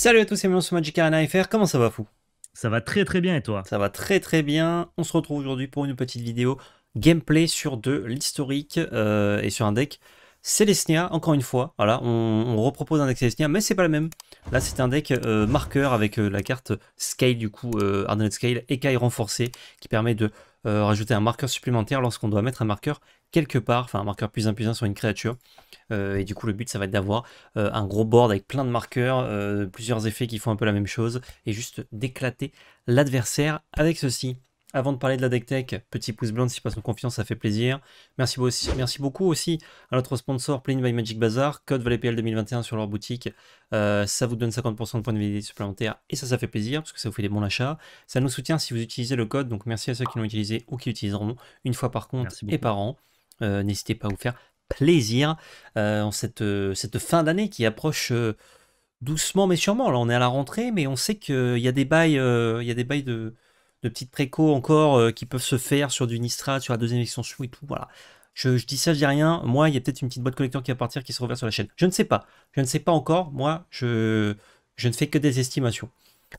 Salut à tous, et bienvenue sur Magic Arena FR, comment ça va fou Ça va très très bien et toi Ça va très très bien, on se retrouve aujourd'hui pour une petite vidéo gameplay sur de l'historique euh, et sur un deck Celestia. encore une fois, voilà, on, repropose un deck Celestia, mais c'est pas le même. Là c'est un deck euh, marqueur avec euh, la carte Scale du coup, Arnold Scale, écaille renforcée, qui permet de rajouter un marqueur supplémentaire lorsqu'on doit mettre un marqueur quelque part, enfin un marqueur plus 1 plus 1 sur une créature. Euh, et du coup, le but, ça va être d'avoir euh, un gros board avec plein de marqueurs, euh, plusieurs effets qui font un peu la même chose, et juste d'éclater l'adversaire avec ceci. Avant de parler de la deck tech, petit pouce blanc si passe en confiance, ça fait plaisir. Merci, aussi, merci beaucoup aussi à notre sponsor Plain by Magic Bazaar, code ValetPL 2021 sur leur boutique. ça vous donne 50% de points de vie supplémentaires et ça, ça fait plaisir parce que ça vous fait des bons achats. Ça nous soutient si vous utilisez le code, donc merci à ceux qui l'ont utilisé ou qui l'utiliseront une fois par compte et par an. Euh, n'hésitez pas à vous faire plaisir euh, en euh, cette, fin d'année qui approche doucement mais sûrement. Là, on est à la rentrée, mais on sait qu'il y a des bails, il y a des de, petites préco encore qui peuvent se faire sur du Nistrad, sur la deuxième extension et tout. Voilà. Je, dis ça, je dis rien. Moi, il y a peut-être une petite boîte collector qui va partir, qui sera ouverte sur la chaîne. Je ne sais pas. Je ne sais pas encore. Moi, je, je ne fais que des estimations.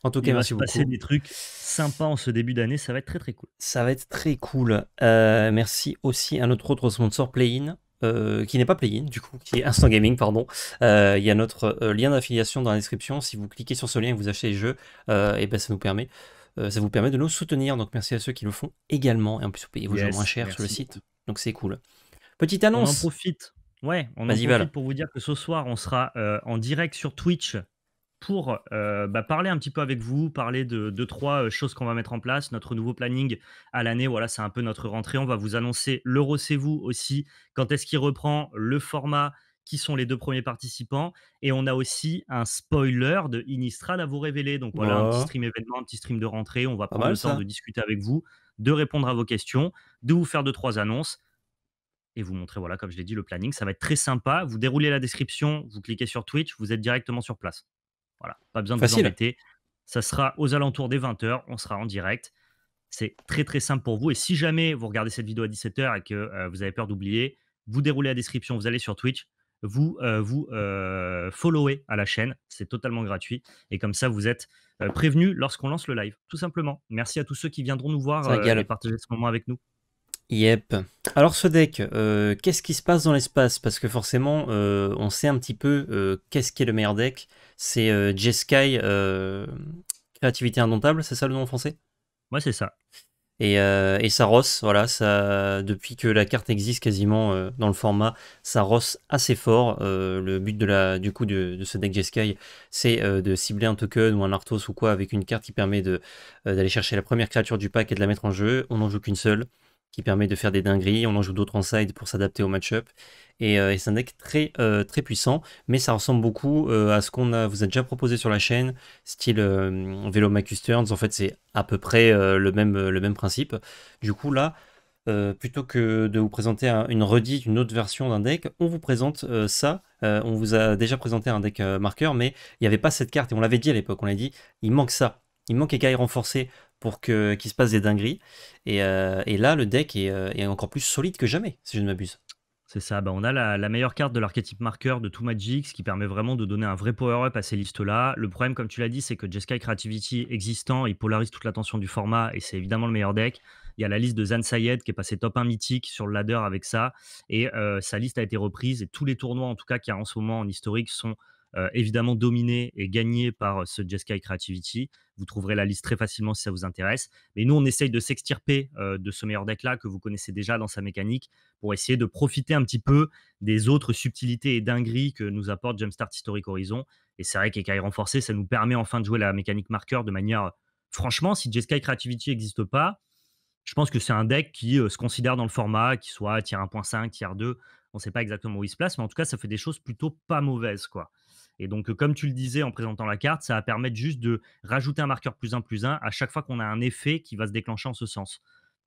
En tout cas, merci va passer des trucs sympas en ce début d'année, ça va être très très cool. Ça va être très cool. Euh, merci aussi à notre autre sponsor, Playin. Euh, qui n'est pas Playin, du coup, qui est Instant Gaming, pardon. Euh, il y a notre lien d'affiliation dans la description. Si vous cliquez sur ce lien et que vous achetez les jeux, et ben, ça nous permet ça vous permet de nous soutenir. Donc merci à ceux qui le font également. Et en plus, vous payez vos jeux moins cher sur le site. Donc c'est cool. Petite annonce. On en profite. Ouais, on en profite pour vous dire que ce soir, on sera en direct sur Twitch pour euh, bah, parler un petit peu avec vous, parler de deux, trois euh, choses qu'on va mettre en place, notre nouveau planning à l'année. Voilà, c'est un peu notre rentrée. On va vous annoncer le c'est vous aussi. Quand est-ce qu'il reprend le format qui sont les deux premiers participants. Et on a aussi un spoiler de Inistral à vous révéler. Donc voilà, un petit stream événement, un petit stream de rentrée. On va prendre le temps de discuter avec vous, de répondre à vos questions, de vous faire deux, trois annonces et vous montrer, voilà, comme je l'ai dit, le planning. Ça va être très sympa. Vous déroulez la description, vous cliquez sur Twitch, vous êtes directement sur place. Voilà, pas besoin de vous embêter. Ça sera aux alentours des 20h, on sera en direct. C'est très très simple pour vous. Et si jamais vous regardez cette vidéo à 17h et que euh, vous avez peur d'oublier, vous déroulez la description, vous allez sur Twitch, vous euh, vous euh, followez à la chaîne, c'est totalement gratuit. Et comme ça, vous êtes prévenu lorsqu'on lance le live, tout simplement. Merci à tous ceux qui viendront nous voir et partager ce moment avec nous. Yep. Alors ce deck, euh, qu'est-ce qui se passe dans l'espace Parce que forcément, euh, on sait un petit peu euh, qu'est-ce qui est le meilleur deck. C'est Jeskai Créativité Indomptable, c'est ça le nom en français Ouais, c'est ça. Et, ça rosse, voilà, ça, depuis que la carte existe quasiment dans le format, ça rosse assez fort. le but de la, du coup de, de ce deck Jeskai, c'est de cibler un token ou un Arthos ou quoi avec une carte qui permet d'aller chercher la première créature du pack et de la mettre en jeu. On n'en joue qu'une seule qui permet de faire des dingueries. On en joue d'autres en side pour s'adapter au match-up. Et, euh, c'est un deck très, euh, très puissant, mais ça ressemble beaucoup euh, à ce qu'on a, vous a déjà proposé sur la chaîne, style Vélo En fait, c'est à peu près le, même, le même principe. Du coup, là, plutôt que de vous présenter une redite, une autre version d'un deck, on vous présente ça. on vous a déjà présenté un deck marqueur, mais il n'y avait pas cette carte. Et on l'avait dit à l'époque, on l'a dit, il manque ça. Il manque Ekaï renforcé, pour qu'il se passe des dingueries. Et, euh, là, le deck euh, est, encore plus solide que jamais, si je ne m'abuse. C'est ça, bah on a la, meilleure carte de l'archétype marqueur de tout Magic, ce qui permet vraiment de donner un vrai power-up à ces listes-là. Le problème, comme tu l'as dit, c'est que Jeskai Creativity existant, il polarise toute l'attention du format et c'est évidemment le meilleur deck. Il y a la liste de Zan Sayed qui est passé top 1 mythique sur le ladder avec ça. Et euh, sa liste a été reprise. Et tous les tournois, en tout cas, qu'il y a en ce moment en historique sont euh, évidemment dominé et gagné par euh, ce Jeskai Creativity. Vous trouverez la liste très facilement si ça vous intéresse. Mais nous, on essaye de s'extirper euh, de ce meilleur deck-là que vous connaissez déjà dans sa mécanique pour essayer de profiter un petit peu des autres subtilités et dingueries que nous apporte Jumpstart Historic Horizon. Et c'est vrai qu'Ekaï renforcé, ça nous permet enfin de jouer la mécanique marqueur de manière. Franchement, si Jeskai Creativity n'existe pas, je pense que c'est un deck qui se considère dans le format, qui soit tier 1.5, tier 2. On ne sait pas exactement où il se place, mais en tout cas, ça fait des choses plutôt pas mauvaises. quoi. Et donc, euh, comme tu le disais en présentant la carte, ça va permettre juste de rajouter un marqueur plus un plus un à chaque fois qu'on a un effet qui va se déclencher en ce sens.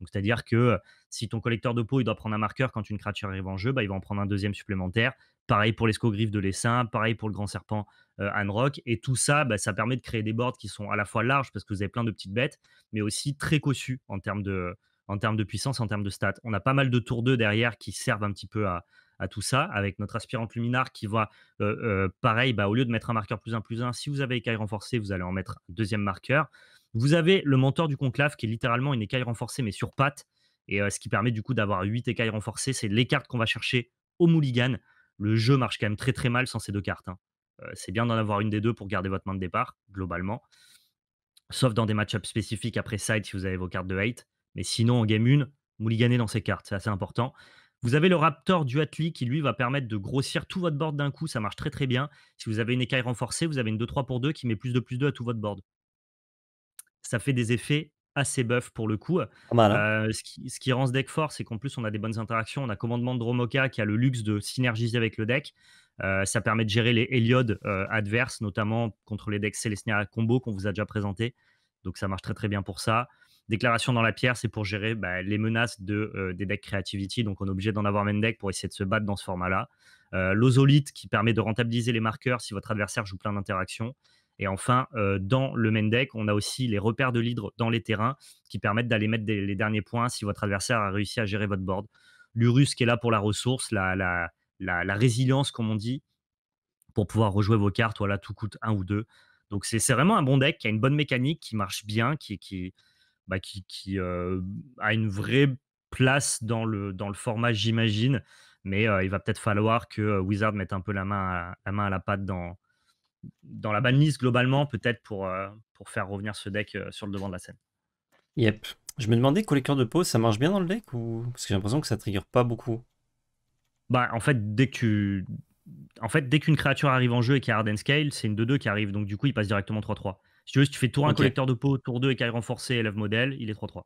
c'est-à-dire que euh, si ton collecteur de peau, il doit prendre un marqueur quand une créature arrive en jeu, bah, il va en prendre un deuxième supplémentaire. Pareil pour l'escogriffe de l'essaim, pareil pour le grand serpent euh, Anrock. Et tout ça, bah, ça permet de créer des boards qui sont à la fois larges parce que vous avez plein de petites bêtes, mais aussi très cossus en termes de, en termes de puissance, en termes de stats. On a pas mal de tours 2 derrière qui servent un petit peu à, à tout ça, avec notre aspirante luminaire qui va, pareil, bah, au lieu de mettre un marqueur plus 1 plus un, si vous avez écaille renforcée, vous allez en mettre un deuxième marqueur. Vous avez le mentor du conclave qui est littéralement une écaille renforcée mais sur pattes. Et ce qui permet du coup d'avoir 8 écailles renforcées, c'est les cartes qu'on va chercher au mulligan. Le jeu marche quand même très très mal sans ces deux cartes. Hein. c'est bien d'en avoir une des deux pour garder votre main de départ, globalement. Sauf dans des match spécifiques après side si vous avez vos cartes de hate. Mais sinon, en game 1, mulliganer dans ces cartes, c'est assez important. Vous avez le Raptor du Atli qui, lui, va permettre de grossir tout votre board d'un coup. Ça marche très, très bien. Si vous avez une écaille renforcée, vous avez une 2-3 pour 2 qui met plus de plus 2 à tout votre board. Ça fait des effets assez buff pour le coup. Hein. Euh, ce, qui, rend ce deck fort, c'est qu'en plus, on a des bonnes interactions. On a Commandement de Dromoka qui a le luxe de synergiser avec le deck. Euh, ça permet de gérer les Héliodes euh, adverses, notamment contre les decks à Combo qu'on vous a déjà présenté. Donc ça marche très très bien pour ça. Déclaration dans la pierre, c'est pour gérer bah, les menaces de, euh, des decks Creativity. Donc, on est obligé d'en avoir main deck pour essayer de se battre dans ce format-là. Euh, l'ozolite qui permet de rentabiliser les marqueurs si votre adversaire joue plein d'interactions. Et enfin, euh, dans le main deck, on a aussi les repères de l'hydre dans les terrains qui permettent d'aller mettre les derniers points si votre adversaire a réussi à gérer votre board. L'Urus qui est là pour la ressource, la, résilience, comme on dit, pour pouvoir rejouer vos cartes. Voilà, tout coûte un ou deux. Donc c'est vraiment un bon deck qui a une bonne mécanique, qui marche bien, qui, bah, qui, a une vraie place dans le, dans le format, j'imagine. Mais il va peut-être falloir que Wizard mette un peu la main à la, main à la patte dans, dans la banlist globalement, peut-être pour, pour faire revenir ce deck sur le devant de la scène. Yep. Je me demandais, collecteur de pose, ça marche bien dans le deck ou Parce que j'ai l'impression que ça trigger pas beaucoup. Bah, en fait, dès que En fait, dès qu'une créature arrive en jeu et qu'il y a Arden Scale, c'est une 2-2 qui arrive. Donc, du coup, il passe directement 3-3. Si tu veux, tu fais tour 1 collecteur de peau, tour 2 écaille renforcé, élève modèle, il est 3-3.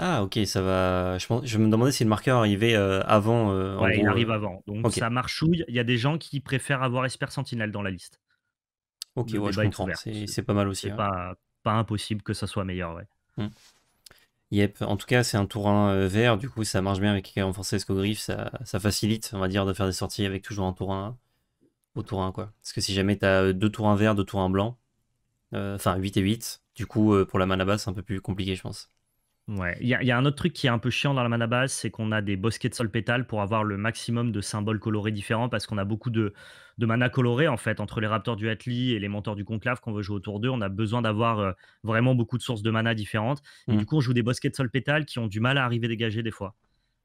Ah ok, ça va. Je, me demandais si le marqueur arrivait euh, avant. Euh, il arrive euh, avant. Donc ça marche où Il y a des gens qui préfèrent avoir Esper Sentinel dans la liste. Ok, ouais, je comprends. C'est pas mal aussi. C'est hein. pas, impossible que ça soit meilleur, ouais. Hmm. Yep. En tout cas, c'est un tour 1 hein, vert. Du coup, ça marche bien avec renforcé Escogriffe. Ça, ça facilite, on va dire, de faire des sorties avec toujours un tour 1 au tour 1, quoi. Parce que si jamais tu as deux tours 1 vert, deux tours 1 blanc, euh, enfin, 8 et 8. Du coup, euh, pour la mana basse, c'est un peu plus compliqué, je pense. Ouais, il y, a un autre truc qui est un peu chiant dans la mana basse, c'est qu'on a des bosquets de sol pétale pour avoir le maximum de symboles colorés différents parce qu'on a beaucoup de, de mana colorés en fait. Entre les raptors du Atli et les menteurs du conclave qu'on veut jouer autour d'eux, on a besoin d'avoir euh, vraiment beaucoup de sources de mana différentes. Et mm. du coup, on joue des bosquets de sol pétale qui ont du mal à arriver dégagés des fois.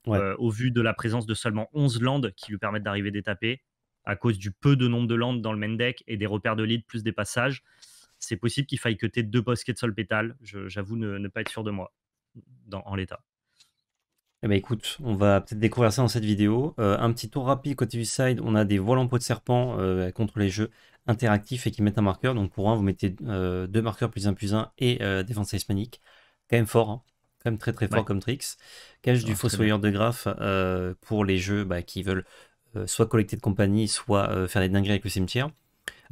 Ouais. au vu de la présence de seulement 11 landes qui lui permettent d'arriver détapé à cause du peu de nombre de landes dans le main deck et des repères de lead plus des passages c'est possible qu'il faille que tu deux de sol pétale. J'avoue ne, pas être sûr de moi dans, en l'état. Eh bien, écoute, on va peut-être découvrir ça dans cette vidéo. Euh, un petit tour rapide côté du side, on a des voiles en peau de serpent euh, contre les jeux interactifs et qui mettent un marqueur. Donc pour un, vous mettez euh, deux marqueurs plus un plus un et défense hispanique. Quand même fort, hein. quand même très très fort comme tricks. Cache du du fossoyeur de graphe pour les jeux bah, qui veulent soit collecter de compagnie, soit faire des dingueries avec le cimetière.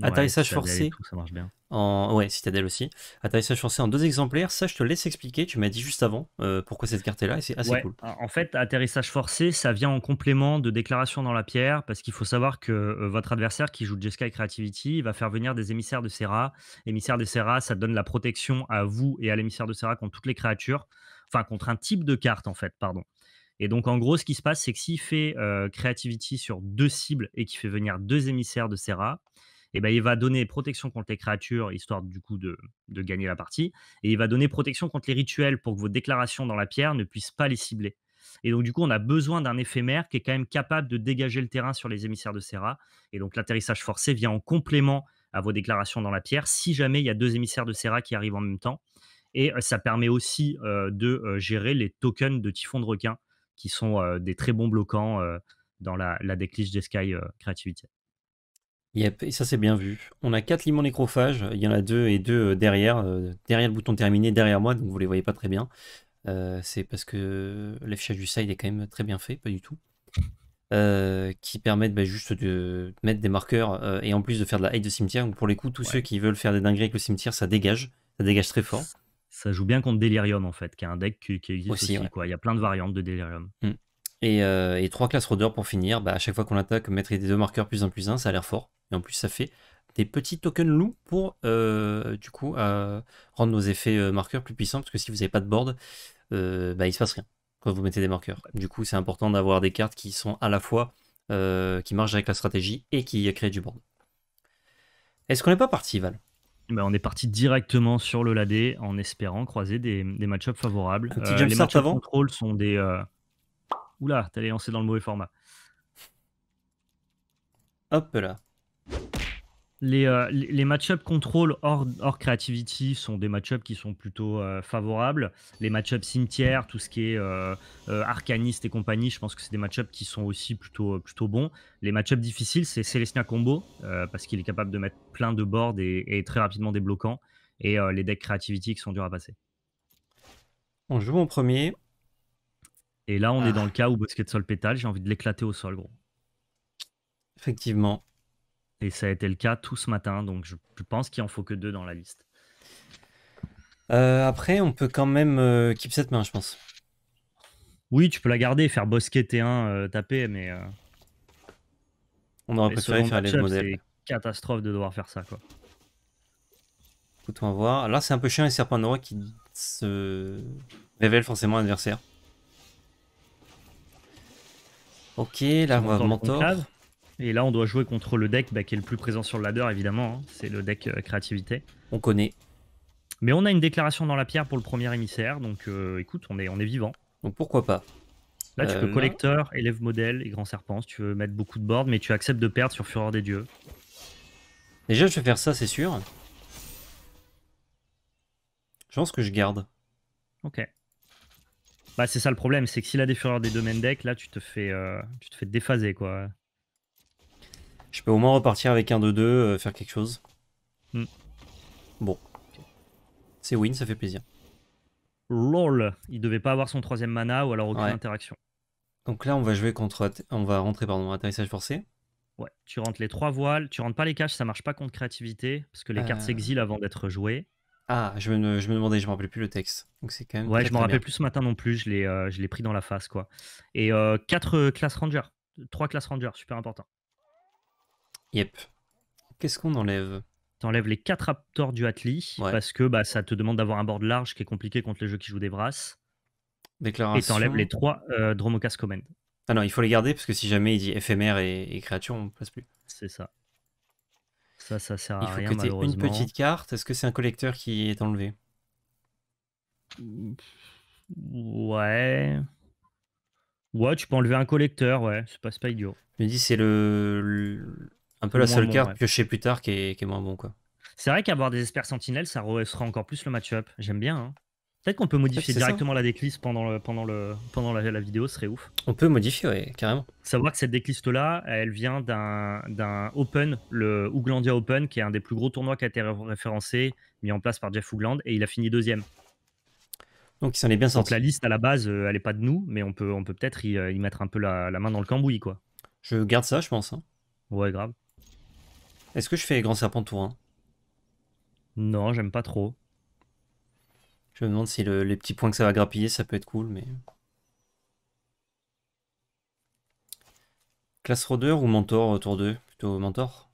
Atterrissage forcé. ça marche bien. En... Ouais, Citadel aussi. Atterrissage forcé en deux exemplaires. Ça, je te laisse expliquer. Tu m'as dit juste avant euh, pourquoi cette carte est là et c'est assez cool. En fait, atterrissage forcé, ça vient en complément de déclaration dans la pierre parce qu'il faut savoir que euh, votre adversaire qui joue Jeskai Creativity il va faire venir des émissaires de Serra. Émissaires de Serra, ça donne la protection à vous et à l'émissaire de Serra contre toutes les créatures. Enfin, contre un type de carte, en fait, pardon. Et donc, en gros, ce qui se passe, c'est que s'il fait euh, Creativity sur deux cibles et qu'il fait venir deux émissaires de Serra, et ben, il va donner protection contre les créatures, histoire du coup de, gagner la partie. Et il va donner protection contre les rituels pour que vos déclarations dans la pierre ne puissent pas les cibler. Et donc, du coup, on a besoin d'un éphémère qui est quand même capable de dégager le terrain sur les émissaires de Serra. Et donc, l'atterrissage forcé vient en complément à vos déclarations dans la pierre si jamais il y a deux émissaires de Serra qui arrivent en même temps. Et euh, ça permet aussi euh, de euh, gérer les tokens de typhon de requin qui sont des très bons bloquants dans la, la des Sky Creativity. Yep, et ça c'est bien vu. On a 4 limons nécrophages, il y en a 2 et 2 euh, derrière, euh, derrière le bouton terminé, derrière moi, donc vous les voyez pas très bien. Euh, c'est parce que l'affichage du side est quand même très bien fait, pas du tout. qui permettent bah, juste de mettre des marqueurs et en plus de faire de la hide de cimetière. Donc pour les coups, tous ceux qui veulent faire des dingueries avec le cimetière, ça dégage, ça dégage très fort. Ça joue bien contre Delirium en fait, qui est un deck qui, existe aussi. Il y a plein de variantes de Delirium. Mm. Et, trois classes rôdeurs pour finir. Bah, à chaque fois qu'on attaque, mettre des deux marqueurs plus 1 plus 1, ça a l'air fort. Et en plus, ça fait des petits tokens loups pour euh, du coup rendre nos effets euh, marqueurs plus puissants parce que si vous n'avez pas de board, il euh, ne bah, il se passe rien quand vous mettez des marqueurs. Du coup, c'est important d'avoir des cartes qui sont à la fois qui marchent avec la stratégie et qui créent du board. Est-ce qu'on n'est pas parti, Val eh ben, on est parti directement sur le ladé en espérant croiser des, match-ups favorables. les match avant contrôle sont des. Oula, t'allais lancer dans le mauvais format. Hop là. Euh, les, les match-up contrôle hors, hors creativity sont des match qui sont plutôt euh, favorables. Les match-up cimetière, tout ce qui est euh, arcaniste et compagnie, je pense que c'est des match qui sont aussi plutôt, plutôt bons. Les match-up difficiles, c'est Celestia Combo, parce qu'il est capable de mettre plein de boards et, très rapidement débloquant. Et les decks creativity qui sont durs à passer. On joue en premier. Et là, on est ah. dans le cas où Bosquet de Sol pétale, j'ai envie de l'éclater au sol, gros. Effectivement. Et ça a été le cas tout ce matin, donc je, pense qu'il en faut que deux dans la liste. Euh, après, on peut quand même euh, keep cette main, je pense. Oui, tu peux la garder, faire bosquet T1, euh, taper, mais. On aurait préféré faire les modèles. C'est catastrophe de devoir faire ça, quoi. Écoute-moi voir. Là, c'est un peu chiant les serpents de qui se révèlent forcément adversaire. Ok, là, on va mentor. Et là, on doit jouer contre le deck bah, qui est le plus présent sur le ladder, évidemment. Hein. C'est le deck euh, créativité. On connaît. Mais on a une déclaration dans la pierre pour le premier émissaire. Donc euh, écoute, on est, on est vivant. Donc pourquoi pas Là, tu euh, peux collecteur, élève modèle et grand serpent. tu veux mettre beaucoup de boards, mais tu acceptes de perdre sur Fureur des Dieux. Déjà, je vais faire ça, c'est sûr. Je pense que je garde. Ok. Bah, c'est ça le problème, c'est que s'il a des fureurs des domaines deck, là, tu te fais, tu te fais déphaser, quoi. Je peux au moins repartir avec un de deux, euh, faire quelque chose. Hmm. Bon. C'est win, ça fait plaisir. LOL, il devait pas avoir son troisième mana ou alors aucune interaction. Donc là, on va jouer contre. On va rentrer, pardon, atterrissage forcé. Ouais, tu rentres les trois voiles, tu rentres pas les caches, ça marche pas contre créativité, parce que les cartes euh. s'exilent avant d'être jouées. Ah, je me, demandais, je me rappelais plus le texte. Donc c'est quand même. Ouais, je me rappelle plus ce matin non plus, je l'ai euh, pris dans la face, quoi. Et quatre classes Ranger, trois classes Ranger, super important. Yep. Qu'est-ce qu'on enlève T'enlèves les 4 raptors du Atli parce que bah, ça te demande d'avoir un board large qui est compliqué contre les jeux qui jouent des brasses. Déclaration. Et t'enlèves les 3 euh, Dromocas Command. Ah non, il faut les garder parce que si jamais il dit éphémère et, créature, on ne plus. C'est ça. Ça, ça sert à il faut rien, que une petite carte. Est-ce que c'est un collecteur qui est enlevé Ouais. Ouais, tu peux enlever un collecteur, ouais. C'est pas, pas idiot. Je me dis, c'est le un peu la seule carte carte je piochée plus tard qui est, moins bon, quoi. C'est vrai qu'avoir des espères sentinelles, ça rehaussera encore plus le match-up. J'aime bien. Hein. Peut-être qu'on peut modifier directement la déclisse pendant, le, pendant, le, pendant la, vidéo, ce serait ouf. On peut modifier, ouais, carrément. Savoir que cette décliste-là, elle vient d'un Open, le Ouglandia Open, qui est un des plus gros tournois qui a été référencé, mis en place par Jeff Ougland, et il a fini deuxième. Donc il s'en est bien sorti. Donc la liste, à la base, euh, elle n'est pas de nous, mais on peut on peut-être y, euh, y, mettre un peu la, main dans le cambouis, quoi. Je garde ça, je pense. Hein. Ouais, grave. Est-ce que je fais grand serpent serpents 1 hein Non, j'aime pas trop. Je me demande si les petits points que ça va grappiller, ça peut être cool, mais... Classe rôdeur ou Mentor euh, tour 2 Plutôt Mentor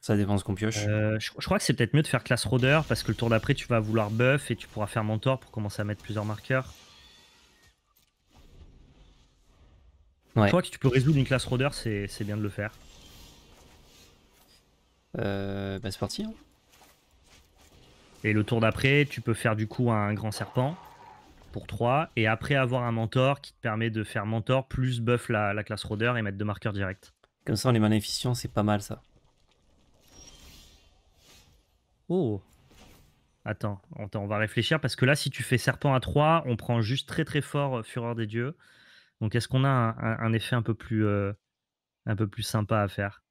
Ça dépend de ce qu'on pioche. Euh, je, crois que c'est peut-être mieux de faire Classe Rodeur, parce que le tour d'après, tu vas vouloir buff et tu pourras faire Mentor pour commencer à mettre plusieurs marqueurs. Ouais. Je crois que tu peux résoudre une classe rôdeur c'est bien de le faire. Euh, bah c'est parti. Hein. Et le tour d'après, tu peux faire du coup un grand serpent pour 3 et après avoir un mentor qui te permet de faire mentor plus buff la, classe rôdeur et mettre deux marqueurs directs. Comme ça, on est efficient, c'est pas mal ça. Oh Attends, on va réfléchir parce que là, si tu fais serpent à 3, on prend juste très très fort euh, Fureur des Dieux. Donc, est-ce qu'on a un, effet un peu plus, euh, un peu plus sympa à faire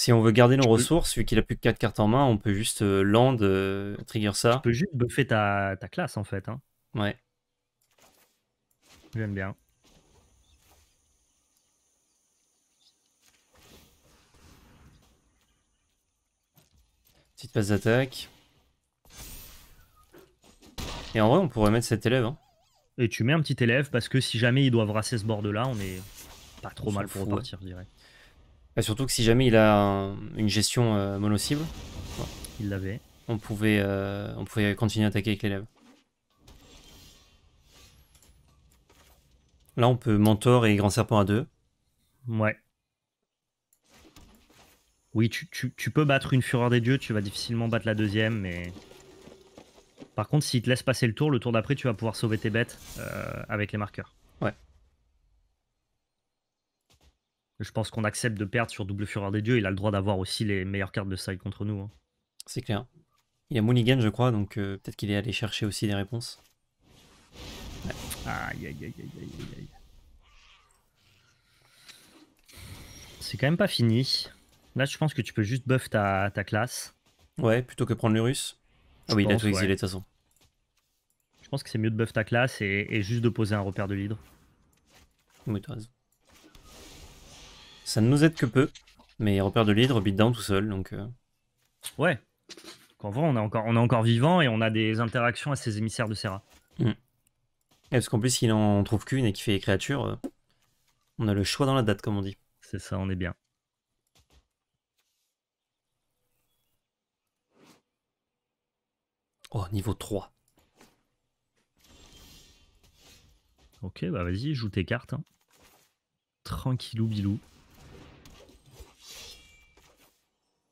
si on veut garder nos ressources, vu qu'il a plus que 4 cartes en main, on peut juste euh, land, euh, trigger ça. Tu peux juste buffer ta, classe en fait. Hein. Ouais. J'aime bien. Petite passe d'attaque. Et en vrai, on pourrait mettre cet élève. Hein. Et tu mets un petit élève parce que si jamais ils doivent rasser ce bord là, on est pas trop mal pour repartir, je dirais. Bah, surtout que si jamais il a une gestion euh, mono-cible, il l'avait. On pouvait, euh, on pouvait continuer à attaquer avec l'élève. Là, on peut Mentor et Grand Serpent à deux. Ouais. Oui, tu, peux battre une Fureur des Dieux, tu vas difficilement battre la deuxième, mais... Par contre, s'il te laisse passer le tour, le tour d'après, tu vas pouvoir sauver tes bêtes euh, avec les marqueurs. Ouais. Je pense qu'on accepte de perdre sur Double Fureur des Dieux. Il a le droit d'avoir aussi les meilleures cartes de side contre nous. Hein. C'est clair. Il y a Mulligan, je crois, donc euh, peut-être qu'il est allé chercher aussi des réponses. Aïe, Aïe, aïe, aïe, aïe, aïe, C'est quand même pas fini. Là, je pense que tu peux juste buff ta, classe. Ouais, plutôt que prendre le russe. Ah oui, il a tout exilé de toute façon. Je pense que c'est mieux de buff ta classe et, juste de poser un repère de l'hydre. Oui, toi ça ne nous aide que peu, mais il repère de l'hydre, beatdown tout seul, donc... Euh. Ouais. En vrai, on est, encore, on est encore vivant et on a des interactions avec ces émissaires de Serra. Hmm. parce qu'en plus, il en trouve qu'une et qu'il fait les créatures, euh, on a le choix dans la date, comme on dit. C'est ça, on est bien. Oh, niveau 3. Ok, bah vas-y, joue tes cartes. Tranquille hein. Tranquillou bilou.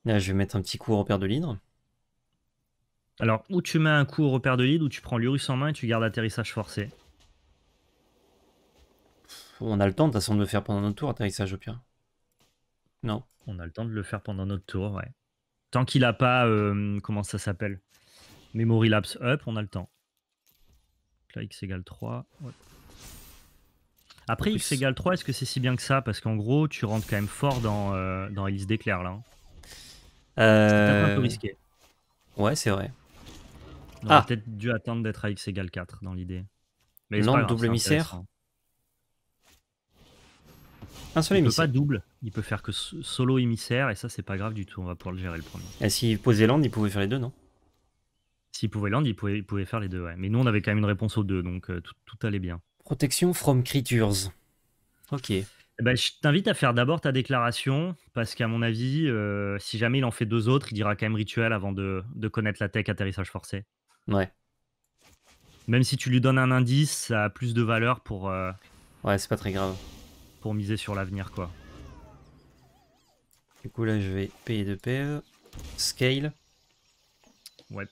Là, je vais mettre un petit coup au repère de l'hydre. Alors, ou tu mets un coup au repère de l'hydre, ou tu prends l'urus en main et tu gardes atterrissage forcé. On a le temps de de le faire pendant notre tour, atterrissage au pire. Non. On a le temps de le faire pendant notre tour, ouais. Tant qu'il a pas, euh, comment ça s'appelle Memory lapse Up, on a le temps. là, x égale 3. Après, x égale 3, est-ce que c'est si bien que ça Parce qu'en gros, tu rentres quand même fort dans, euh, dans d'éclair, là. Hein un peu euh, risqué. Ouais, c'est vrai. On ah. peut-être dû attendre d'être à x égale 4 dans l'idée. Mais non, double émissaire. Un seul il peut pas double, il peut faire que solo émissaire et ça c'est pas grave du tout, on va pouvoir le gérer le premier. Et s'il posait land, il pouvait faire les deux, non S'il pouvait land, il pouvait, pouvait, faire les deux, ouais. Mais nous on avait quand même une réponse aux deux, donc euh, tout, allait bien. Protection from creatures. Ok. Eh ben, je t'invite à faire d'abord ta déclaration, parce qu'à mon avis, euh, si jamais il en fait deux autres, il dira quand même rituel avant de, connaître la tech atterrissage forcé. Ouais. Même si tu lui donnes un indice, ça a plus de valeur pour, euh, Ouais, c'est pas très grave. pour miser sur l'avenir, quoi. Du coup, là, je vais payer de PE. Scale. Ouais.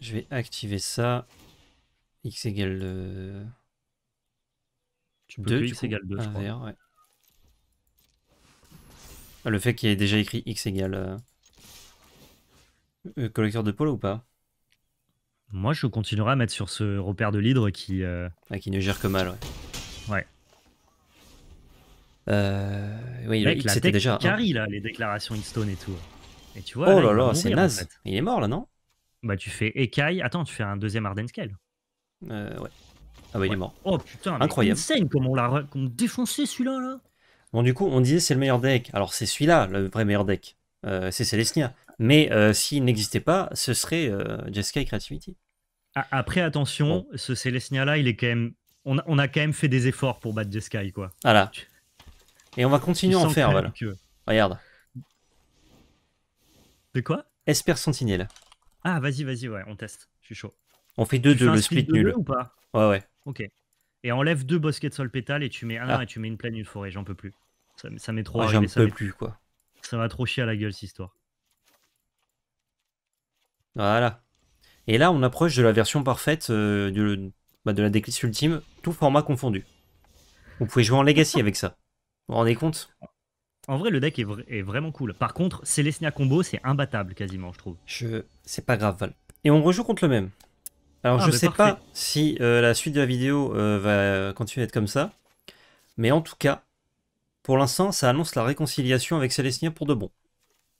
Je vais activer ça. X égale. Euh, 2 x égale 2, je ah, crois. ouais. Ah, le fait qu'il ait déjà écrit x égale euh, euh, collecteur de pôle ou pas Moi, je continuerai à mettre sur ce repère de l'hydre qui... Euh, ah, qui ne gère que mal, ouais. Ouais. Euh, oui, c'était déjà. Carry, là, les déclarations stone et tout. Et tu vois, oh là là, c'est naze. Il est mort là, non Bah, tu fais écaille. Attends, tu fais un deuxième Arden Scale. Euh, ouais. Ah bah il est mort. Oh putain, c'est incroyable. Insane comme on l'a défoncé celui-là là. Bon du coup on disait c'est le meilleur deck. Alors c'est celui-là le vrai meilleur deck. Euh, c'est Celestia. Mais euh, s'il n'existait pas, ce serait euh, Jeskai Creativity. Ah, après attention, ce Celestia là il est quand même. On a, quand même fait des efforts pour battre Jeskai quoi. Voilà. Et on va continuer à en faire voilà. Regarde. De quoi Esper Sentinel. Ah vas-y vas-y ouais on teste. Je suis chaud. On fait 2-2 le split, split nul. Ou pas ouais ouais. Ok. Et enlève deux bosquets de sol pétale et tu mets un ah. et tu mets une plaine, une forêt. J'en peux plus. Ça, m'est trop. Ah, j'en peux plus, quoi. Ça m'a trop chier à la gueule, cette histoire. Voilà. Et là, on approche de la version parfaite euh, bah, de, la déclisse ultime, tout format confondu. Vous pouvez jouer en Legacy avec ça. Vous vous rendez compte En vrai, le deck est, vraiment cool. Par contre, Celestia combo, c'est imbattable quasiment, je trouve. Je... C'est pas grave, Val. Et on rejoue contre le même. Alors ah, je sais pas si euh, la suite de la vidéo euh, va continuer être comme ça, mais en tout cas, pour l'instant, ça annonce la réconciliation avec Célestia pour de bon.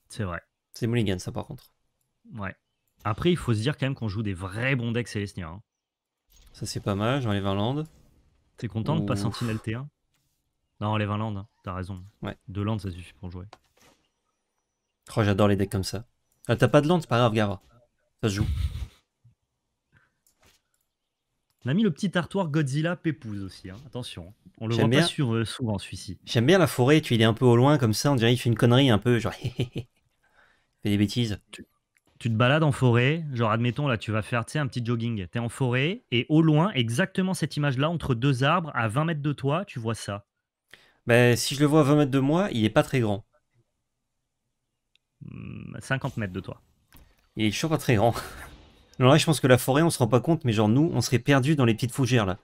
C'est vrai. C'est Mulligan, ça par contre. Ouais. Après, il faut se dire quand même qu'on joue des vrais bons decks Célestia. Hein. Ça c'est pas mal, j'enlève un land. T'es content de pas Sentinel T1 Non, enlève un land, hein, t'as raison. Ouais. Deux lands, ça suffit pour jouer. Oh, j'adore les decks comme ça. Ah, t'as pas de land, c'est pas grave, Gara. Ça se joue. On a mis le petit artoir Godzilla Pépouze aussi, hein. attention. Hein. On le voit bien... pas sur, euh, souvent celui-ci. J'aime bien la forêt, tu il est un peu au loin comme ça, on dirait qu'il fait une connerie un peu, genre fait des bêtises. Tu, te balades en forêt, genre admettons là tu vas faire un petit jogging, tu es en forêt et au loin, exactement cette image-là, entre deux arbres, à 20 mètres de toi, tu vois ça. Ben, si je le vois à 20 mètres de moi, il est pas très grand. 50 hmm, mètres de toi. Il est toujours pas très grand. Non, là, je pense que la forêt, on se rend pas compte, mais genre nous, on serait perdu dans les petites fougères là.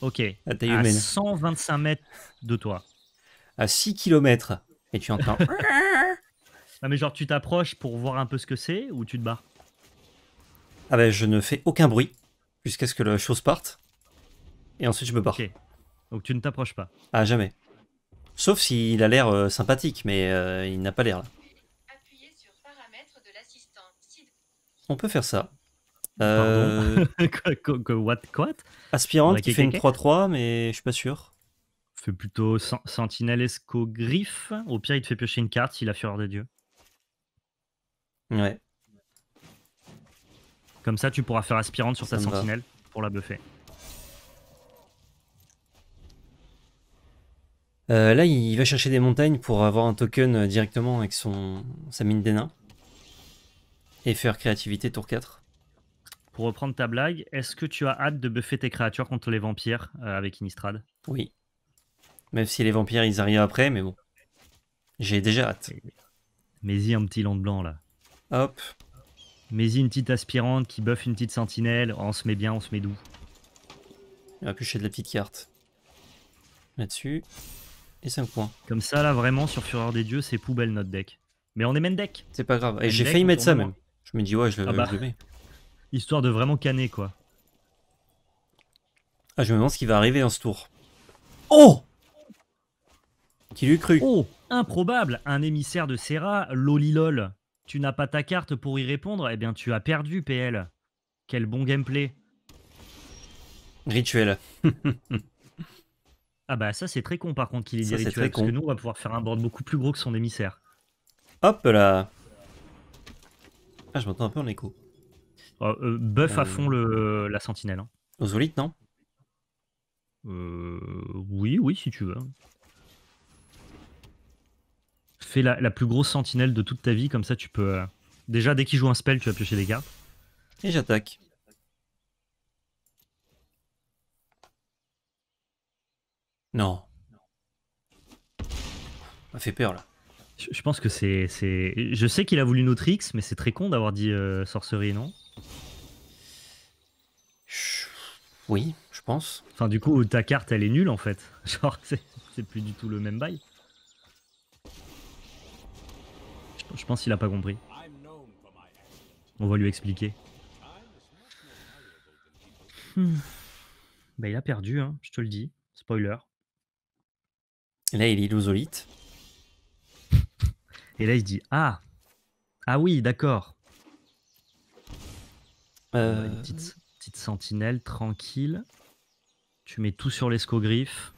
Ok. À, 125 mètres de toi. À 6 km. Et tu entends. ah, mais genre, tu t'approches pour voir un peu ce que c'est ou tu te barres Ah, ben, je ne fais aucun bruit jusqu'à ce que la chose parte. Et ensuite, je me barre. Ok. Donc, tu ne t'approches pas Ah, jamais. Sauf s'il a l'air euh, sympathique, mais euh, il n'a pas l'air là. On peut faire ça. Pardon. Euh, quoi quoi Aspirante qui fait une 3-3, mais je suis pas sûr. Fait plutôt Esco, griffe. Au pire, il te fait piocher une carte, il a fureur des dieux. Ouais. Comme ça, tu pourras faire aspirante sur sa ta sentinelle pour la buffer. Euh, là, il va chercher des montagnes pour avoir un token euh, directement avec son, sa mine des nains. Et faire créativité tour 4. Pour reprendre ta blague, est-ce que tu as hâte de buffer tes créatures contre les vampires euh, avec Innistrad Oui. Même si les vampires ils arrivent après, mais bon. J'ai déjà hâte. Mets-y un petit land blanc là. Hop. Mets-y une petite aspirante qui buffe une petite sentinelle. on se met bien, on se met doux. On va piocher de la petite carte. Là-dessus. Et 5 points. Comme ça, là, vraiment, sur Fureur des Dieux, c'est poubelle notre deck. Mais on est même deck. C'est pas grave. Et j'ai failli mettre ça même. Je me dis, ouais, je vais. Ah bah. Histoire de vraiment canner, quoi. Ah, je me demande ce qui va arriver en ce tour. Oh Qui lui cru Oh Improbable Un émissaire de Serra, lolilol. Tu n'as pas ta carte pour y répondre Eh bien, tu as perdu, PL. Quel bon gameplay. Rituel. ah bah ça c'est très con par contre qu'il ait dit rituel, parce que nous on va pouvoir faire un board beaucoup plus gros que son émissaire. Hop là ah, je m'entends un peu en écho. Euh, euh, buff à euh. fond le, la sentinelle. Hein. Ozolite, non Oui, oui, si tu veux. Fais la, la, plus grosse sentinelle de toute ta vie, comme ça tu peux. Déjà, dès qu'il joue un spell, tu vas piocher des cartes. Et j'attaque. Non. Ça fait peur là. Je pense que c'est. Je sais qu'il a voulu notre X, mais c'est très con d'avoir dit euh, sorcerie, non Oui, je pense. Enfin, du coup, ta carte, elle est nulle en fait. Genre, c'est plus du tout le même bail. Je, pense qu'il a pas compris. On va lui expliquer. Hmm. Bah, il a perdu, hein, je te le dis. Spoiler. Là, il est illusolite. Et là, il se dit Ah Ah oui, d'accord. Euh, petite, sentinelle tranquille. Tu mets tout sur l'escogriffe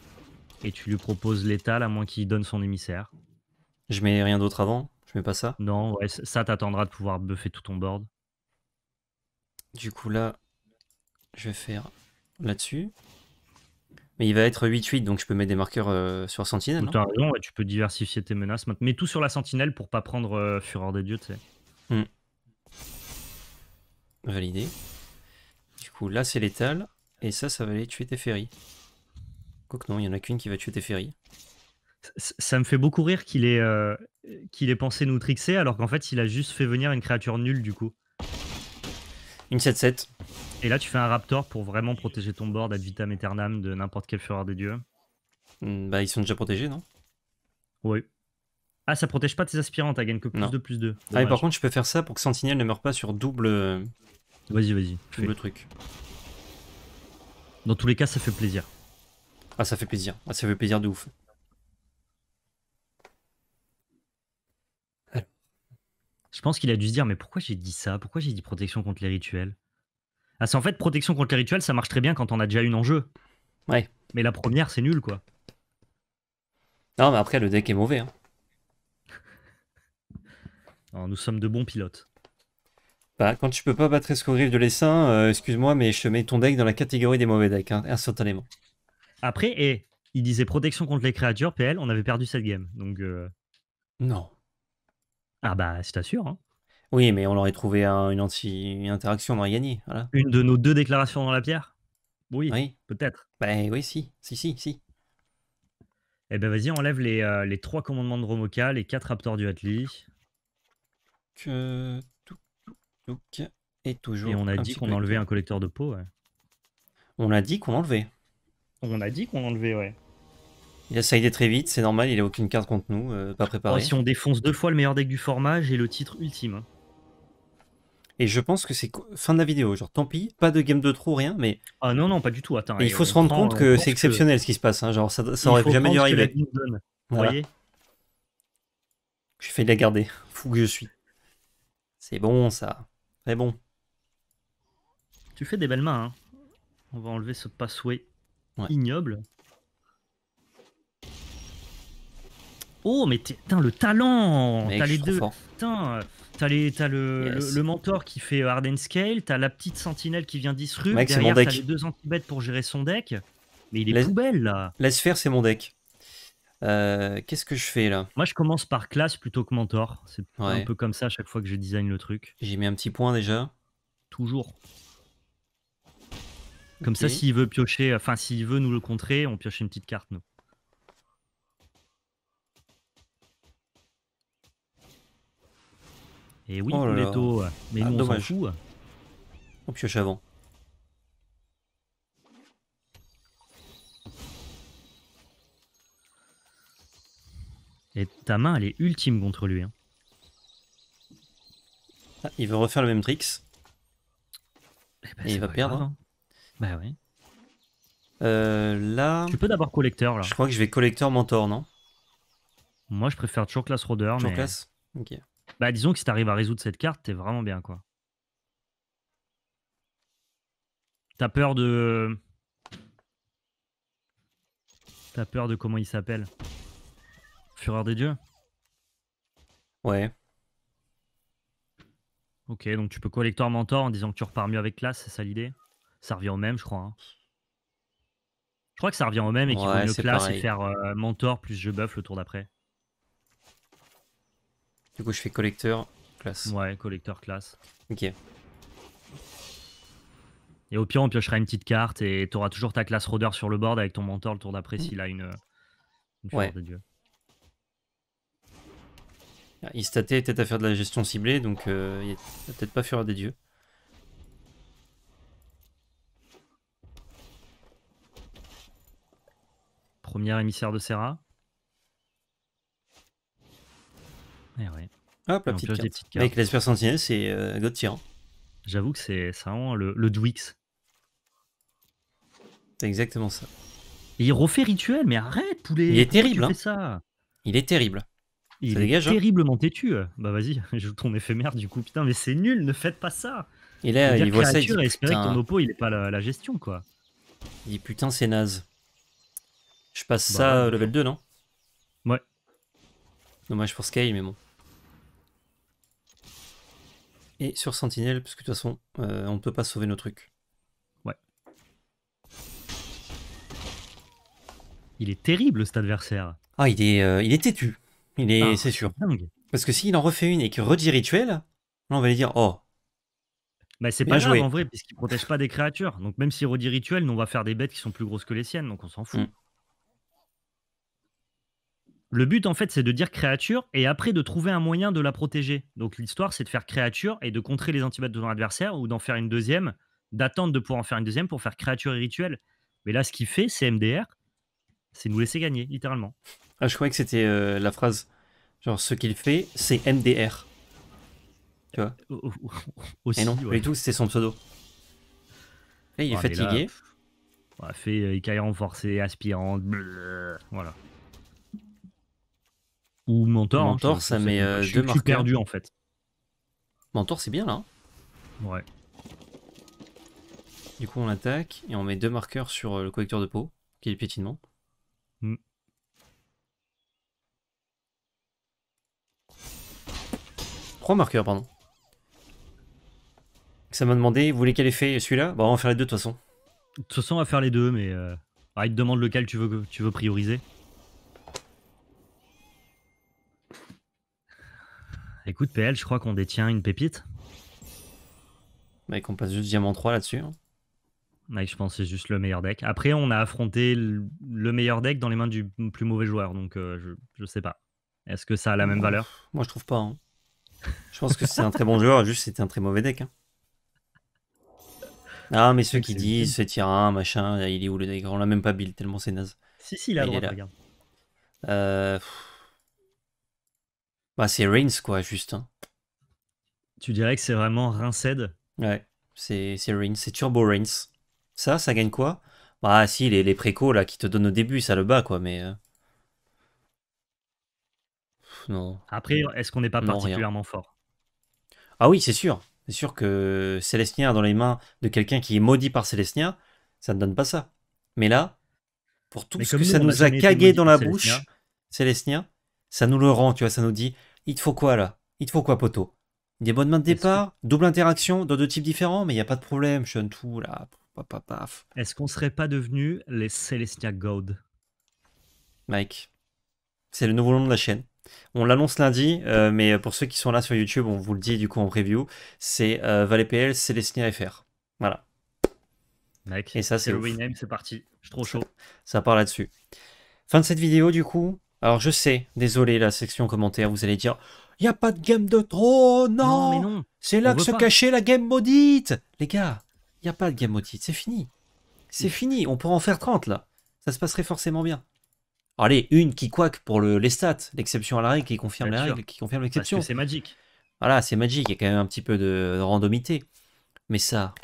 et tu lui proposes l'étal à moins qu'il donne son émissaire. Je mets rien d'autre avant Je mets pas ça Non, ça t'attendra de pouvoir buffer tout ton board. Du coup, là, je vais faire là-dessus. Mais il va être 8-8, donc je peux mettre des marqueurs euh, sur Sentinelle. non raison, tu peux diversifier tes menaces. Mais tout sur la Sentinelle pour pas prendre euh, Fureur des Dieux, tu sais. Hmm. Validé. Du coup, là, c'est létal. Et ça, ça va aller tuer tes ferries. Quoique non, il y en a qu'une qui va tuer tes ferries. Ça, me fait beaucoup rire qu'il ait, euh, qu'il ait pensé nous trixer alors qu'en fait il a juste fait venir une créature nulle du coup. Une 7-7. Et là, tu fais un Raptor pour vraiment protéger ton board ad vitam aeternam de n'importe quel fureur des dieux. Hmm, bah, ils sont déjà protégés, non Oui. Ah, ça protège pas tes aspirants. t'as gagné que plus de 2, plus 2. Ah, et par contre, je peux faire ça pour que Sentinelle ne meure pas sur double. Euh, vas-y, vas-y. le truc. Dans tous les cas, ça fait plaisir. Ah, ça fait plaisir. Ah, ça fait plaisir de ouf. Je pense qu'il a dû se dire, mais pourquoi j'ai dit ça Pourquoi j'ai dit protection contre les rituels Ah, c'est en fait protection contre les rituels, ça marche très bien quand on a déjà une enjeu. Ouais. Mais la première, c'est nul, quoi. Non, mais après, le deck est mauvais. Hein. nous sommes de bons pilotes. Bah, quand tu peux pas battre Escogriffe de l'Essin, euh, excuse-moi, mais je te mets ton deck dans la catégorie des mauvais decks, hein, instantanément. Après, et eh, il disait protection contre les créatures, PL, on avait perdu cette game. Donc. Euh, non. Ah bah, c'est sûr. Hein. Oui, mais on aurait trouvé une, anti, interaction, on aurait gagné. Une de nos deux déclarations dans la pierre Oui, Oui. peut-être. Ben oui, si, si, si, si. Eh ben vas-y, enlève les, euh, les trois commandements de Romoka, les quatre raptors du Atli, Que et toujours. et on a dit qu'on enlevait un collecteur de peau. ouais. On a dit qu'on enlevait. On a dit qu'on enlevait, ouais. Il a sidé très vite, c'est normal, il a aucune carte contre nous, euh, pas préparé. Oh, si on défonce deux fois le meilleur deck du format, j'ai le titre ultime. Et je pense que c'est fin de la vidéo, genre tant pis, pas de game de trop, rien, mais... Ah non, non, pas du tout, attends. il faut se rendre compte que c'est exceptionnel ce qui se passe, hein, genre ça, ça aurait jamais dû arriver. Vous voyez J'ai failli la garder, fou que je suis. C'est bon ça, très bon. Tu fais des belles mains, hein. On va enlever ce passway ignoble. Oh, mais le talent T'as les deux. T'as le, mentor qui fait Harden Scale, t'as la petite sentinelle qui vient disrupt, derrière t'as les deux anti-bêtes pour gérer son deck. Mais il est poubelle là Laisse faire, c'est mon deck. Euh, qu'est-ce que je fais là Moi je commence par classe plutôt que mentor. C'est un peu comme ça à chaque fois que je design le truc. J'ai mis un petit point déjà. Toujours. Comme ça, s'il veut piocher, enfin s'il veut nous le contrer, on pioche une petite carte nous. Et eh oui, oh les mais ah, nous on s'en fout. On pioche avant. Et ta main, elle est ultime contre lui. Hein. Ah, il veut refaire le même tricks. Eh ben, et il va perdre. Hein. Hein. Bah oui. Euh, là. Tu peux d'abord collecteur là. Je crois que je vais collecteur mentor, non Moi je préfère toujours classe Roder. Ok. Bah, disons que si t'arrives à résoudre cette carte, t'es vraiment bien, quoi. T'as peur de. T'as peur de comment il s'appelle Fureur des dieux Ouais. Ok, donc tu peux collector mentor en disant que tu repars mieux avec classe, c'est ça l'idée Ça revient au même, je crois. Hein. Je crois que ça revient au même et qu'il mieux classe et faire euh, mentor plus je buff le tour d'après. Du coup, je fais collecteur, classe. Ouais, collecteur, classe. Ok. Et au pire, on piochera une petite carte et tu auras toujours ta classe rôdeur sur le board avec ton mentor le tour d'après s'il a une, fureur des dieux. dieu. peut-être ah, à faire de la gestion ciblée, donc euh, il peut-être pas fureur des dieux. Premier émissaire de Serra. Eh Hop, la petite carte. Avec l'espère sentinelle, c'est euh, God Tyrant. J'avoue que c'est ça vraiment le, le Dwix. C'est exactement ça. Et il refait rituel, mais arrête, poulet. Il est terrible, hein. ça Il est terrible. Il est hein. terriblement têtu. Bah vas-y, joue ton éphémère du coup. Putain, mais c'est nul, ne faites pas ça. Et là, il voit ça, il dit, que ton il est pas la, gestion, quoi. il dit, putain, c'est naze. Je passe bah ça euh, level 2, non Ouais. Dommage pour Sky, mais bon et sur Sentinelle, parce que de toute façon, euh, on ne peut pas sauver nos trucs. Ouais. Il est terrible cet adversaire. Ah, il est, euh, il est têtu. Il est, ah, c'est sûr. Parce que s'il en refait une et qu'il redit rituel, on va lui dire oh. Mais bah, c'est pas grave en vrai, parce puisqu'il protège pas des créatures. Donc même s'il redit rituel, nous on va faire des bêtes qui sont plus grosses que les siennes, donc on s'en fout. Mm. Le but, en fait, c'est de dire créature et après de trouver un moyen de la protéger. Donc l'histoire, c'est de faire créature et de contrer les antibattes de ton adversaire ou d'en faire une deuxième, d'attendre de pouvoir en faire une deuxième pour faire créature et rituel. Mais là, ce qu'il fait, c'est MDR, c'est nous laisser gagner, littéralement. Ah, je croyais que c'était euh, la phrase. Genre, ce qu'il fait, c'est MDR. Tu vois euh, Et non, et tout, c'est son pseudo. Et il est ah, fatigué. on a fait euh, renforcé, aspirante, voilà. Ou Mentor. Hein. Mentor, ça met euh, deux marqueurs. suis perdu en fait. Mentor, c'est bien là. Hein. Ouais. Du coup, on attaque et on met deux marqueurs sur euh, le collecteur de peau, qui est le piétinement. Mm. Trois marqueurs, pardon. Ça m'a demandé, vous voulez quel effet Celui-là Bah on va faire les deux de toute façon. De toute façon, on va faire les deux, mais. Euh... Bah, il te demande lequel tu veux, tu veux prioriser. Écoute, PL, je crois qu'on détient une pépite. Mec, on passe juste diamant 3 là-dessus. Hein. Mec, je pense que c'est juste le meilleur deck. Après, on a affronté le meilleur deck dans les mains du plus mauvais joueur, donc euh, je, je sais pas. Est-ce que ça a la même valeur Moi, je trouve pas. Hein. Je pense que c'est un très bon joueur, juste c'était un très mauvais deck. Hein. Ah, mais ceux qui disent c'est tir machin, il est où le deck On l'a même pas build tellement c'est naze. Si, si, il a ah, droit regarde. Euh, bah, c'est Reigns, quoi, juste. Hein. Tu dirais que c'est vraiment Rinced Ouais, c'est Reigns, c'est Turbo Reigns. Ça, ça gagne quoi Bah, si, les, les précaux, là, qui te donnent au début, ça le bat, quoi, mais. Euh, non. Après, est-ce qu'on n'est pas particulièrement fort Ah oui, c'est sûr. C'est sûr que Célestia dans les mains de quelqu'un qui est maudit par Célestia, ça ne donne pas ça. Mais là, pour tout ce que ça nous a cagué dans la bouche, Célestia, ça nous le rend, tu vois, ça nous dit, il te faut quoi là Il te faut quoi, poteau Des bonnes mains de départ, double interaction dans deux types différents, mais il n'y a pas de problème, je tout là, Est-ce qu'on serait pas devenu les Celestia God Mike, c'est le nouveau nom de la chaîne. On l'annonce lundi, euh, mais pour ceux qui sont là sur YouTube, on vous le dit du coup en preview, c'est euh, ValetPL Celestia FR. Voilà. Mike, et ça c'est le rename, c'est parti. Je suis trop chaud. Ça part là-dessus. Fin de cette vidéo du coup. Alors je sais, désolé la section commentaire, vous allez dire, il y a pas de game de trop, non, non C'est là que se cachait la game maudite. Les gars, il y a pas de game maudite, c'est fini. C'est fini, on pourrait en faire 30 là. Ça se passerait forcément bien. Allez, une qui quack pour les stats, l'exception à la règle qui confirme la règle, qui confirme l'exception. c'est magique. Voilà, c'est magique, il y a quand même un petit peu de randomité. Mais ça,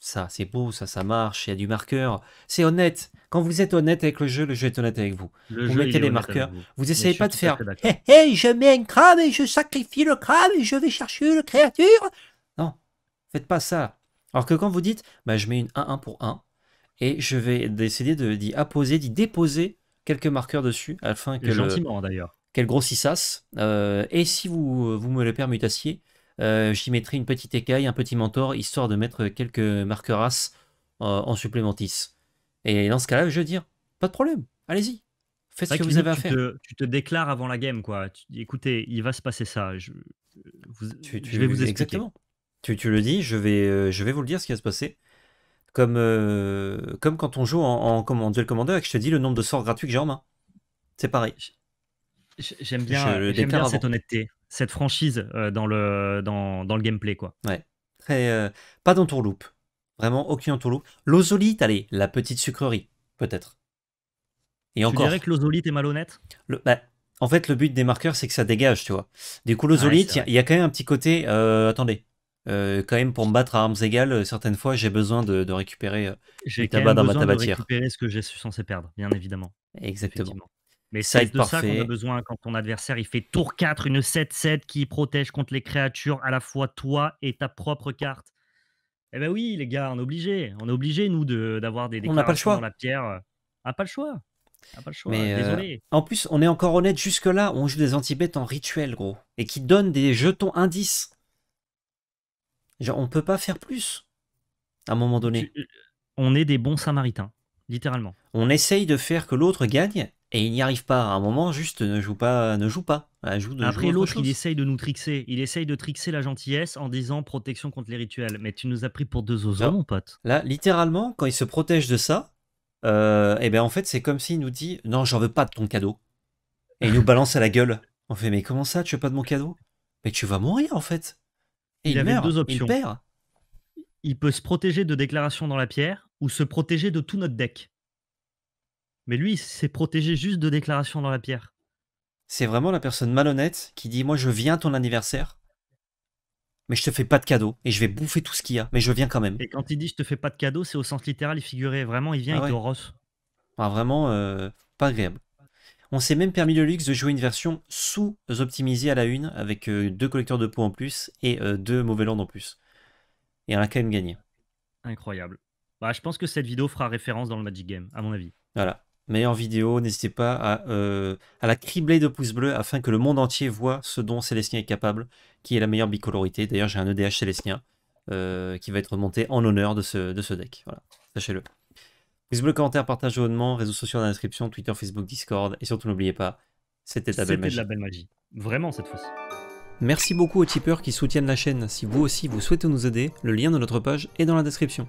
ça, c'est beau, ça, ça marche, il y a du marqueur. C'est honnête. Quand vous êtes honnête avec le jeu, le jeu est honnête avec vous. vous mettez les marqueurs. Vous, n'essayez essayez pas de faire « Hey, je mets un crabe et je sacrifie le crabe et je vais chercher une créature !» Non, faites pas ça. Alors que quand vous dites bah, « Je mets une 1-1 pour 1 » et je vais décider d'y apposer, d'y déposer quelques marqueurs dessus afin que... Hein, d'ailleurs. Qu'elle grossissasse. Euh, et si vous, vous me le permutassiez, euh, j'y mettrai une petite écaille, un petit mentor, histoire de mettre quelques marqueurs as euh, en supplémentis. Et dans ce cas-là, je veux dire, pas de problème, allez-y. Faites ce que, vous avez à faire. tu te déclares avant la game, quoi. Tu, écoutez, il va se passer ça. Je, vais vous expliquer. Exactement. Tu, tu, le dis, je vais, euh, je vais vous le dire ce qui va se passer. Comme, comme quand on joue en, le duel commandeur et que je te dis le nombre de sorts gratuits que j'ai en main. C'est pareil. J'aime bien, cette honnêteté, cette franchise euh, dans, le, dans, le gameplay. Quoi. Ouais. Très, euh, pas d'entourloupe. Vraiment aucune entourloupe. L'ozolite, allez, la petite sucrerie, peut-être. Et tu dirais que l'ozolite est malhonnête le, bah, En fait, le but des marqueurs, c'est que ça dégage, tu vois. Du coup, l'ozolite, il y, a quand même un petit côté. Euh, attendez, quand même pour me battre à armes égales, certaines fois j'ai besoin de, récupérer j'ai tabac dans ma tabatière. J'ai besoin de récupérer ce que j'ai suis censé perdre, bien évidemment. Exactement. Mais ça c'est de ça qu'on a besoin quand ton adversaire il fait tour 4, une 7-7 qui protège contre les créatures à la fois toi et ta propre carte. Eh ben oui, les gars, on est obligé. On est obligé, nous, de, d'avoir des on n'a pas le choix. dans la pierre. n'a pas le choix. pas le choix. Euh, en plus, on est encore honnête jusque-là. On joue des antibêtes en rituel, gros. Et qui donnent des jetons indices. Genre, on peut pas faire plus. À un moment donné. Euh, on est des bons samaritains, littéralement. On essaye de faire que l'autre gagne et il n'y arrive pas. À un moment, juste ne joue pas, ne joue pas. Après l'autre, il essaye de nous trixer. Il essaye de trixer la gentillesse en disant protection contre les rituels. Mais tu nous as pris pour deux osons, ah. mon pote. Là, littéralement, quand il se protège de ça, euh, eh ben en fait, c'est comme s'il nous dit non, j'en veux pas de ton cadeau. Et il nous balance à la gueule. On fait mais comment ça, tu veux pas de mon cadeau Mais tu vas mourir en fait. Et il, avait deux options. Il perd. Il peut se protéger de déclarations dans la pierre ou se protéger de tout notre deck. Mais lui, il s'est protégé juste de déclarations dans la pierre. C'est vraiment la personne malhonnête qui dit Moi, je viens à ton anniversaire, mais je te fais pas de cadeau et je vais bouffer tout ce qu'il y a, mais je viens quand même. Et quand il dit Je te fais pas de cadeau, c'est au sens littéral et figuré. Vraiment, il vient ah ouais. te ah, vraiment, euh, pas agréable. On s'est même permis le luxe de jouer une version sous-optimisée à la une, avec euh, deux collecteurs de peau en plus et euh, deux mauvais landes en plus. Et on a quand même gagné. Incroyable. Bah, je pense que cette vidéo fera référence dans le Magic Game, à mon avis. Voilà meilleure vidéo. N'hésitez pas euh, à, la cribler de pouces bleus afin que le monde entier voit ce dont Célestien est capable, qui est la meilleure bicolorité. D'ailleurs, j'ai un EDH Célestien euh, qui va être monté en honneur de ce, de ce deck. Voilà, sachez-le. Pouces bleus, commentaires, partage abonnement, réseaux sociaux dans la description, Twitter, Facebook, Discord. Et surtout, n'oubliez pas, c'était la belle magie. C'était la belle magie. Vraiment cette fois-ci. Merci beaucoup aux tipeurs qui soutiennent la chaîne. Si vous aussi vous souhaitez nous aider, le lien de notre page est dans la description.